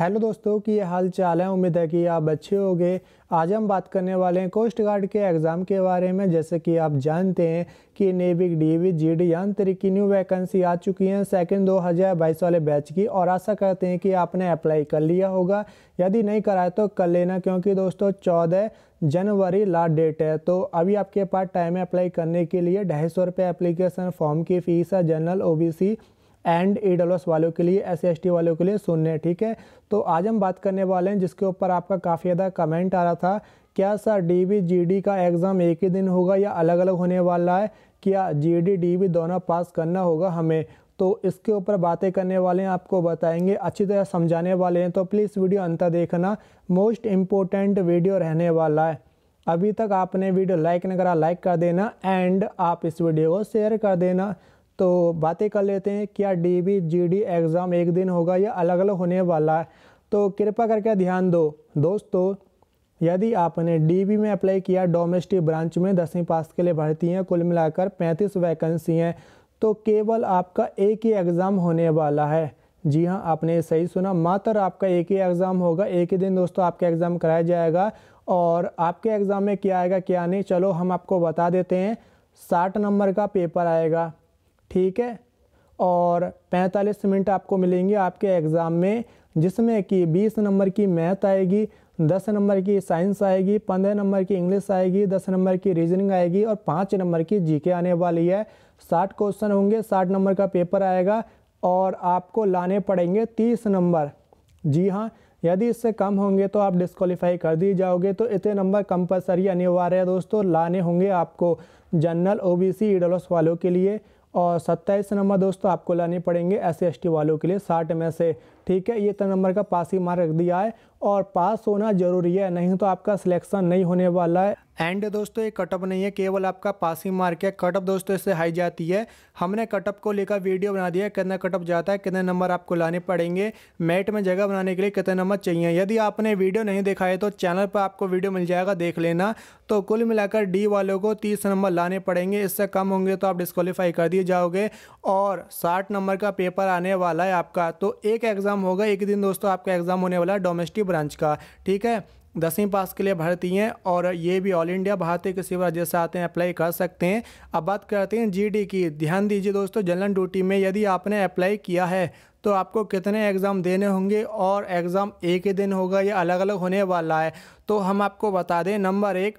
hello दोस्तों की हाल चाल है उम्मीद है कि आप अच्छे होंगे आज हम बात करने वाले हैं कोस्ट गार्ड के एग्ज़ाम के बारे में जैसे कि आप जानते हैं कि नेविक डीवी डी यंत्री की न्यू वैकेंसी आ चुकी हैं सेकंड 2022 वाले बैच की और आशा करते हैं कि आपने अप्लाई कर लिया होगा यदि नहीं कराया तो कर लेना क्योंकि दोस्तों चौदह जनवरी लास्ट डेट है तो अभी आपके पास टाइम है अप्लाई करने के लिए ढाई सौ रुपये एप्लीकेशन फॉर्म की फ़ीस है जनरल ओ एंड ई वालों के लिए एस सी वालों के लिए शून्य ठीक है तो आज हम बात करने वाले हैं जिसके ऊपर आपका काफ़ी ज़्यादा कमेंट आ रहा था क्या सर जी डी का एग्ज़ाम एक ही दिन होगा या अलग अलग होने वाला है क्या जी डी बी दोनों पास करना होगा हमें तो इसके ऊपर बातें करने वाले हैं आपको बताएंगे अच्छी तरह समझाने वाले हैं तो प्लीज़ वीडियो अंत देखना मोस्ट इम्पोर्टेंट वीडियो रहने वाला है अभी तक आपने वीडियो लाइक नहीं करा लाइक कर देना एंड आप इस वीडियो को शेयर कर देना तो बातें कर लेते हैं क्या D B G D exam एक दिन होगा या अलग अलग होने वाला है तो कृपा करके ध्यान दो दोस्तों यदि आपने बी में अप्लाई किया डोमेस्टिक ब्रांच में दसवीं पास के लिए भर्ती हैं कुल मिलाकर पैंतीस वैकेंसी हैं तो केवल आपका एक ही एग्ज़ाम होने वाला है जी हाँ आपने सही सुना मात्र आपका एक ही एग्ज़ाम होगा एक ही दिन दोस्तों आपका एग्ज़ाम कराया जाएगा और आपके एग्ज़ाम में क्या आएगा क्या नहीं चलो हम आपको बता देते हैं साठ नंबर का पेपर आएगा ठीक है और 45 मिनट आपको मिलेंगे आपके एग्ज़ाम में जिसमें कि 20 नंबर की मैथ आएगी 10 नंबर की साइंस आएगी 15 नंबर की इंग्लिश आएगी 10 नंबर की रीजनिंग आएगी और 5 नंबर की जीके आने वाली है 60 क्वेश्चन होंगे 60 नंबर का पेपर आएगा और आपको लाने पड़ेंगे 30 नंबर जी हाँ यदि इससे कम होंगे तो आप डिस्कालीफाई कर दिए जाओगे तो इतने नंबर कंपलसरी अनिवार्य है दोस्तों लाने होंगे आपको जनरल ओ बी वालों के लिए और सत्ताईस नंबर दोस्तों आपको लाने पड़ेंगे एस सी वालों के लिए साठ में से ठीक है ये तो नंबर का पास ही मार्क रख दिया है और पास होना ज़रूरी है नहीं तो आपका सिलेक्शन नहीं होने वाला है एंड दोस्तों ये कटअप नहीं है केवल आपका पासिंग मार्क है कटअप दोस्तों इससे हाई जाती है हमने कटअप को लेकर वीडियो बना दिया है कितना कटअप जाता है कितने नंबर आपको लाने पड़ेंगे मैट में जगह बनाने के लिए कितने नंबर चाहिए यदि आपने वीडियो नहीं देखा है तो चैनल पर आपको वीडियो मिल जाएगा देख लेना तो कुल मिलाकर डी वालों को तीस नंबर लाने पड़ेंगे इससे कम होंगे तो आप डिस्कालीफाई कर दिए जाओगे और साठ नंबर का पेपर आने वाला है आपका तो एक एग्ज़ाम होगा एक दिन दोस्तों आपका एग्ज़ाम होने वाला है डोमेस्टिक ब्रांच का ठीक है दसवीं पास के लिए भर्ती हैं और ये भी ऑल इंडिया भारतीय किसी भी राज्य से आते हैं अप्लाई कर सकते हैं अब बात करते हैं जीडी की ध्यान दीजिए दोस्तों जनरल ड्यूटी में यदि आपने अप्लाई किया है तो आपको कितने एग्ज़ाम देने होंगे और एग्ज़ाम एक ही दिन होगा या अलग अलग होने वाला है तो हम आपको बता दें नंबर एक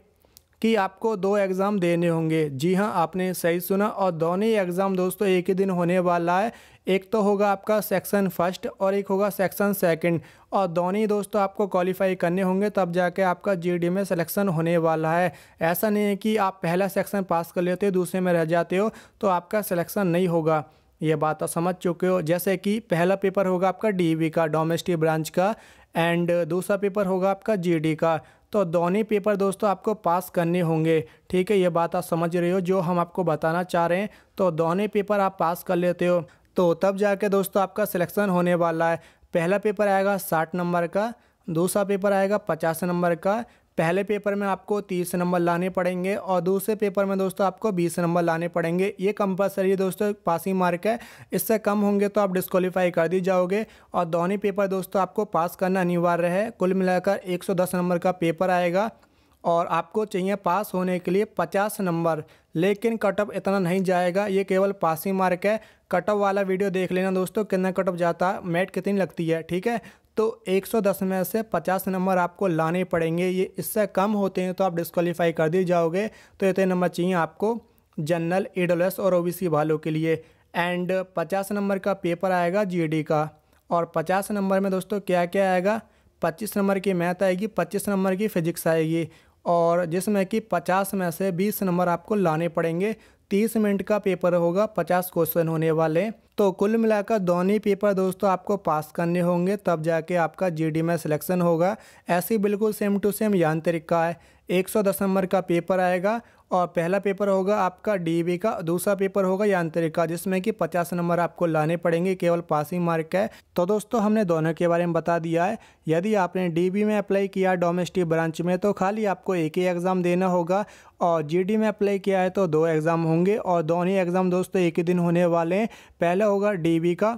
कि आपको दो एग्ज़ाम देने होंगे जी हाँ आपने सही सुना और दोनों ही एग्ज़ाम दोस्तों एक ही दिन होने वाला है एक तो होगा आपका सेक्शन फर्स्ट और एक होगा सेक्शन सेकंड और दोनों ही दोस्तों आपको क्वालिफाई करने होंगे तब जाके आपका जीडी में सिलेक्शन होने वाला है ऐसा नहीं है कि आप पहला सेक्शन पास कर लेते हो दूसरे में रह जाते हो तो आपका सिलेक्शन नहीं होगा ये बात आप तो समझ चुके हो जैसे कि पहला पेपर होगा आपका डी का डोमेस्टिक ब्रांच का एंड दूसरा पेपर होगा आपका जीडी का तो दोनों पेपर दोस्तों आपको पास करने होंगे ठीक है ये बात आप समझ रहे हो जो हम आपको बताना चाह रहे हैं तो दोनों पेपर आप पास कर लेते हो तो तब जाके दोस्तों आपका सिलेक्शन होने वाला है पहला पेपर आएगा साठ नंबर का दूसरा पेपर आएगा पचास नंबर का पहले पेपर में आपको तीस नंबर लाने पड़ेंगे और दूसरे पेपर में दोस्तों आपको बीस नंबर लाने पड़ेंगे ये कंपलसरी है दोस्तों पासिंग मार्क है इससे कम होंगे तो आप डिस्कवालीफाई कर दी जाओगे और दोनों पेपर दोस्तों आपको पास करना अनिवार्य है कुल मिलाकर 110 नंबर का पेपर आएगा और आपको चाहिए पास होने के लिए पचास नंबर लेकिन कटअप इतना नहीं जाएगा ये केवल पासिंग मार्क है कटअप वाला वीडियो देख लेना दोस्तों कितना कटअप जाता है मैट कितनी लगती है ठीक है तो 110 में से 50 नंबर आपको लाने पड़ेंगे ये इससे कम होते हैं तो आप डिस्कवालीफाई कर दिए जाओगे तो इतने नंबर चाहिए आपको जनरल ए और ओ वालों के लिए एंड 50 नंबर का पेपर आएगा जी e का और 50 नंबर में दोस्तों क्या क्या आएगा 25 नंबर की मैथ आएगी 25 नंबर की फिजिक्स आएगी और जिसमें कि 50 में से 20 नंबर आपको लाने पड़ेंगे तीस मिनट का पेपर होगा पचास क्वेश्चन होने वाले तो कुल मिलाकर दोनों पेपर दोस्तों आपको पास करने होंगे तब जाके आपका जीडी में सिलेक्शन होगा ऐसी बिल्कुल सेम टू सेम यान तरीका है दस नंबर का पेपर आएगा और पहला पेपर होगा आपका डी का दूसरा पेपर होगा यांत्रिक का जिसमें कि पचास नंबर आपको लाने पड़ेंगे केवल पासिंग मार्क है तो दोस्तों हमने दोनों के बारे में बता दिया है यदि आपने डी में अप्लाई किया डोमेस्टिक ब्रांच में तो खाली आपको एक ही एग्ज़ाम देना होगा और जी में अप्लाई किया है तो दो एग्ज़ाम होंगे और दोनों ही एग्ज़ाम दोस्तों एक ही दिन होने वाले हैं पहला होगा डी का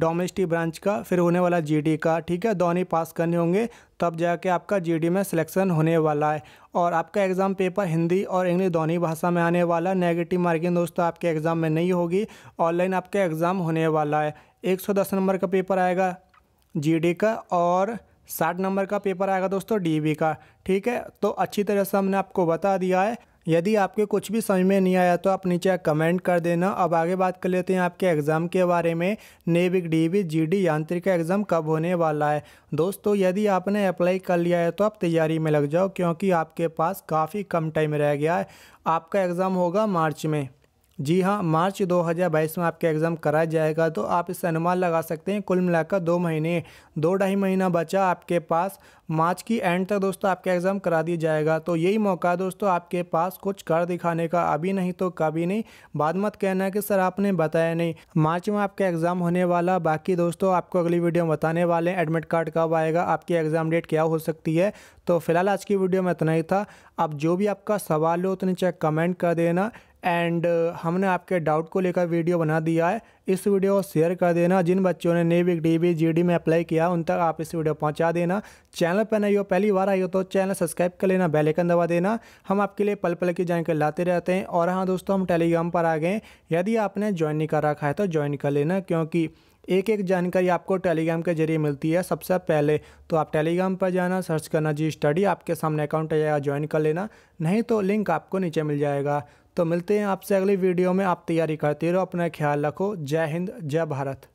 डोमेस्टिक ब्रांच का फिर होने वाला जीडी का ठीक है दोनों पास करने होंगे तब जाके आपका जीडी में सिलेक्शन होने वाला है और आपका एग्ज़ाम पेपर हिंदी और इंग्लिश दोनों भाषा में आने वाला नेगेटिव मार्किंग दोस्तों आपके एग्ज़ाम में नहीं होगी ऑनलाइन आपका एग्ज़ाम होने वाला है एक नंबर का पेपर आएगा जी का और साठ नंबर का पेपर आएगा दोस्तों डी का ठीक है तो अच्छी तरह से हमने आपको बता दिया है यदि आपके कुछ भी समझ में नहीं आया तो आप नीचे कमेंट कर देना अब आगे बात कर लेते हैं आपके एग्ज़ाम के बारे में नेविक डीवी जीडी यांत्रिक एग्ज़ाम कब होने वाला है दोस्तों यदि आपने अप्लाई कर लिया है तो आप तैयारी में लग जाओ क्योंकि आपके पास काफ़ी कम टाइम रह गया है आपका एग्ज़ाम होगा मार्च में जी हाँ मार्च 2022 में आपका एग्ज़ाम कराया जाएगा तो आप इससे अनुमान लगा सकते हैं कुल मिलाकर दो महीने दो ढाई महीना बचा आपके पास मार्च की एंड तक दोस्तों आपका एग्ज़ाम करा दिया जाएगा तो यही मौका दोस्तों आपके पास कुछ कर दिखाने का अभी नहीं तो कभी नहीं बाद मत कहना कि सर आपने बताया नहीं मार्च में आपका एग्ज़ाम होने वाला बाकी दोस्तों आपको अगली वीडियो में बताने वाले हैं एडमिट कार्ड कब आएगा आपकी एग्ज़ाम डेट क्या हो सकती है तो फिलहाल आज की वीडियो में इतना ही था अब जो भी आपका सवाल हो तो नीचे कमेंट कर देना एंड uh, हमने आपके डाउट को लेकर वीडियो बना दिया है इस वीडियो को शेयर कर देना जिन बच्चों ने नेविक डीबी जीडी में अप्लाई किया उन तक आप इस वीडियो पहुंचा देना चैनल पर नहीं हो पहली बार आई हो तो चैनल सब्सक्राइब कर लेना बेल आइकन दबा देना हम आपके लिए पल पल की जानकारी लाते रहते हैं और हाँ दोस्तों हम टेलीग्राम पर आ गए यदि आपने ज्वाइन नहीं कर रखा है तो ज्वाइन कर लेना क्योंकि एक एक जानकारी आपको टेलीग्राम के जरिए मिलती है सबसे पहले तो आप टेलीग्राम पर जाना सर्च करना जी स्टडी आपके सामने अकाउंट आ जाएगा ज्वाइन कर लेना नहीं तो लिंक आपको नीचे मिल जाएगा तो मिलते हैं आपसे अगली वीडियो में आप तैयारी करते रहो अपना ख्याल रखो जय हिंद जय भारत